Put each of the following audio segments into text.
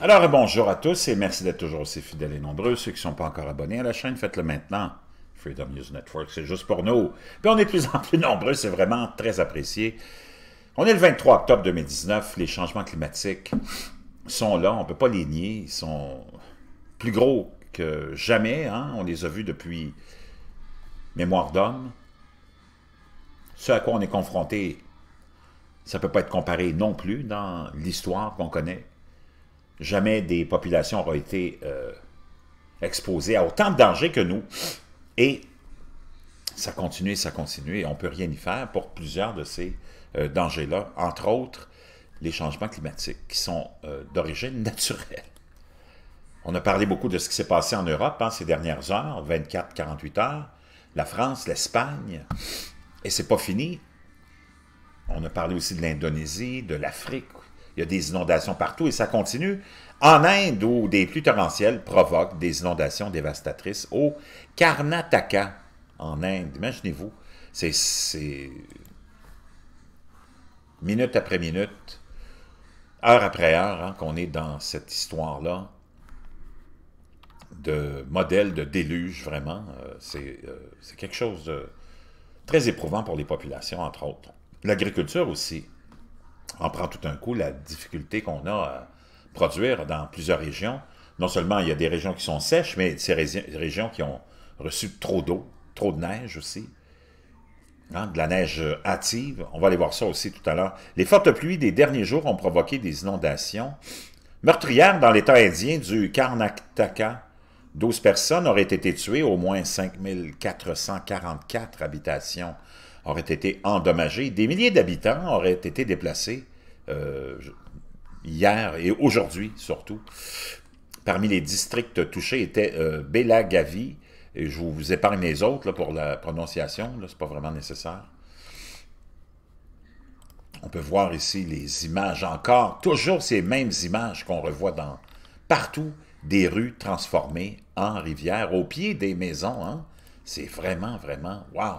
Alors, bonjour à tous et merci d'être toujours aussi fidèles et nombreux. Ceux qui ne sont pas encore abonnés à la chaîne, faites-le maintenant. Freedom News Network, c'est juste pour nous. Puis on est de plus en plus nombreux, c'est vraiment très apprécié. On est le 23 octobre 2019, les changements climatiques sont là, on ne peut pas les nier, ils sont plus gros que jamais, hein. on les a vus depuis Mémoire d'homme. Ce à quoi on est confronté, ça ne peut pas être comparé non plus dans l'histoire qu'on connaît Jamais des populations auraient été euh, exposées à autant de dangers que nous. Et ça continue, ça continue, et on ne peut rien y faire pour plusieurs de ces euh, dangers-là, entre autres les changements climatiques qui sont euh, d'origine naturelle. On a parlé beaucoup de ce qui s'est passé en Europe hein, ces dernières heures, 24-48 heures, la France, l'Espagne, et c'est pas fini. On a parlé aussi de l'Indonésie, de l'Afrique il y a des inondations partout et ça continue. En Inde, où des pluies torrentielles provoquent des inondations dévastatrices au Karnataka, en Inde. Imaginez-vous, c'est minute après minute, heure après heure, hein, qu'on est dans cette histoire-là de modèle de déluge, vraiment. Euh, euh, c'est quelque chose de très éprouvant pour les populations, entre autres. L'agriculture aussi on prend tout un coup la difficulté qu'on a à produire dans plusieurs régions. Non seulement il y a des régions qui sont sèches, mais ces régions qui ont reçu trop d'eau, trop de neige aussi. Hein, de la neige hâtive, on va aller voir ça aussi tout à l'heure. Les fortes pluies des derniers jours ont provoqué des inondations meurtrières dans l'État indien du Karnataka. 12 personnes auraient été tuées, au moins 5444 habitations auraient été endommagées, des milliers d'habitants auraient été déplacés euh, hier et aujourd'hui surtout. Parmi les districts touchés était euh, Belagavi, et je vous épargne les autres là, pour la prononciation, ce n'est pas vraiment nécessaire. On peut voir ici les images encore, toujours ces mêmes images qu'on revoit dans partout, des rues transformées en rivières, au pied des maisons. Hein? C'est vraiment, vraiment, wow!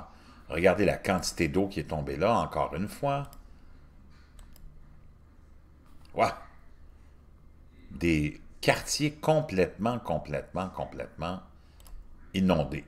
Regardez la quantité d'eau qui est tombée là, encore une fois. Des quartiers complètement, complètement, complètement inondés.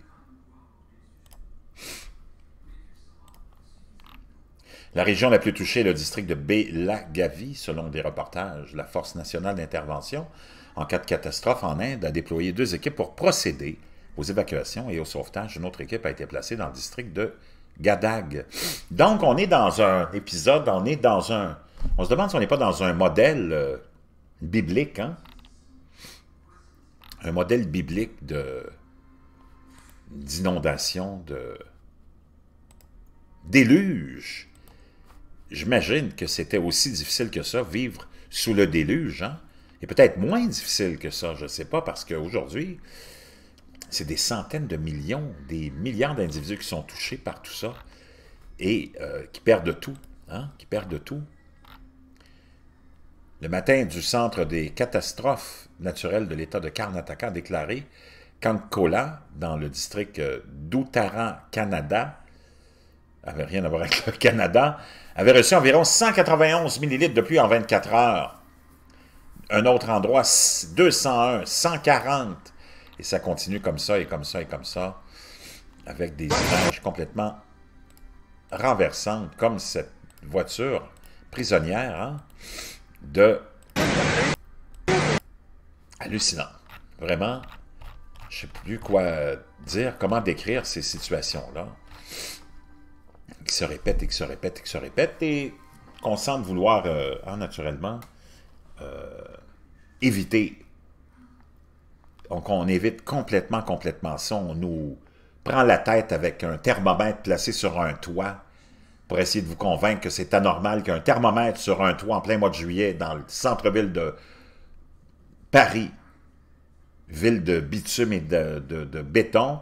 La région la plus touchée est le district de Belagavi, selon des reportages. La Force nationale d'intervention, en cas de catastrophe en Inde, a déployé deux équipes pour procéder aux évacuations et au sauvetage. Une autre équipe a été placée dans le district de Gadag. Donc, on est dans un épisode, on est dans un on se demande si on n'est pas dans un modèle euh, biblique, hein? Un modèle biblique de d'inondation, de déluge. J'imagine que c'était aussi difficile que ça, vivre sous le déluge, hein? Et peut-être moins difficile que ça, je ne sais pas, parce qu'aujourd'hui, c'est des centaines de millions, des milliards d'individus qui sont touchés par tout ça et euh, qui perdent tout, hein? qui perdent tout. Le matin du Centre des catastrophes naturelles de l'État de Karnataka a déclaré qu'Ankola, dans le district euh, doutara Canada, avait rien à voir avec le Canada, avait reçu environ 191 millilitres de pluie en 24 heures. Un autre endroit, 201, 140. Et ça continue comme ça et comme ça et comme ça, avec des images complètement renversantes, comme cette voiture prisonnière. Hein? de hallucinant. Vraiment, je ne sais plus quoi dire, comment décrire ces situations-là qui se répètent et qui se répètent et qui se répètent et qu'on semble vouloir euh, hein, naturellement euh, éviter. Donc on évite complètement, complètement ça. On nous prend la tête avec un thermomètre placé sur un toit pour essayer de vous convaincre que c'est anormal qu'un thermomètre sur un toit en plein mois de juillet dans le centre-ville de Paris, ville de bitume et de, béton,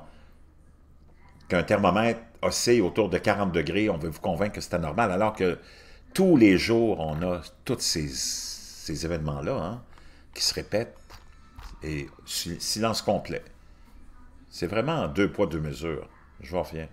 qu'un thermomètre oscille autour de 40 degrés, on veut vous convaincre que c'est anormal, alors que tous les jours, on a tous ces, événements-là hein, qui se répètent et silence complet. C'est vraiment deux poids, deux mesures. Je reviens.